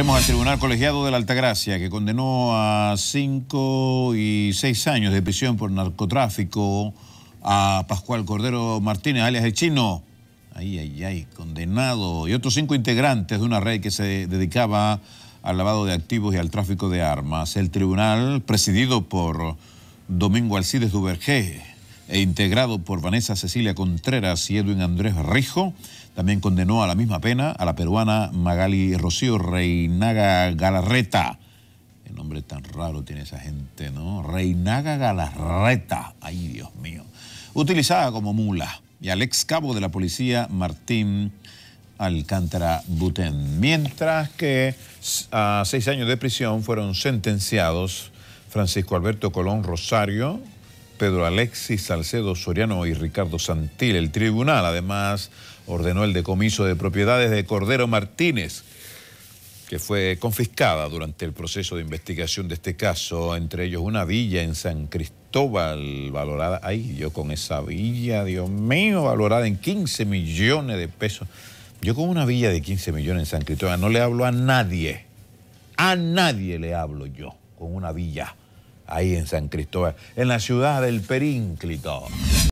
Vemos al Tribunal Colegiado de la Altagracia, que condenó a cinco y seis años de prisión por narcotráfico a Pascual Cordero Martínez, alias El Chino. Ay, ay, ay, condenado. Y otros cinco integrantes de una red que se dedicaba al lavado de activos y al tráfico de armas. El tribunal, presidido por Domingo Alcides Duvergé, e integrado por Vanessa Cecilia Contreras y Edwin Andrés Rijo. También condenó a la misma pena a la peruana Magali Rocío Reinaga Galarreta. El nombre tan raro tiene esa gente, ¿no? Reinaga Galarreta. Ay, Dios mío. Utilizada como mula. Y al ex cabo de la policía, Martín Alcántara Butén. Mientras que a seis años de prisión fueron sentenciados Francisco Alberto Colón Rosario, Pedro Alexis Salcedo Soriano y Ricardo Santil. El tribunal además ordenó el decomiso de propiedades de Cordero Martínez, que fue confiscada durante el proceso de investigación de este caso, entre ellos una villa en San Cristóbal, valorada, ay, yo con esa villa, Dios mío, valorada en 15 millones de pesos. Yo con una villa de 15 millones en San Cristóbal no le hablo a nadie, a nadie le hablo yo con una villa ahí en San Cristóbal, en la ciudad del Perínclito.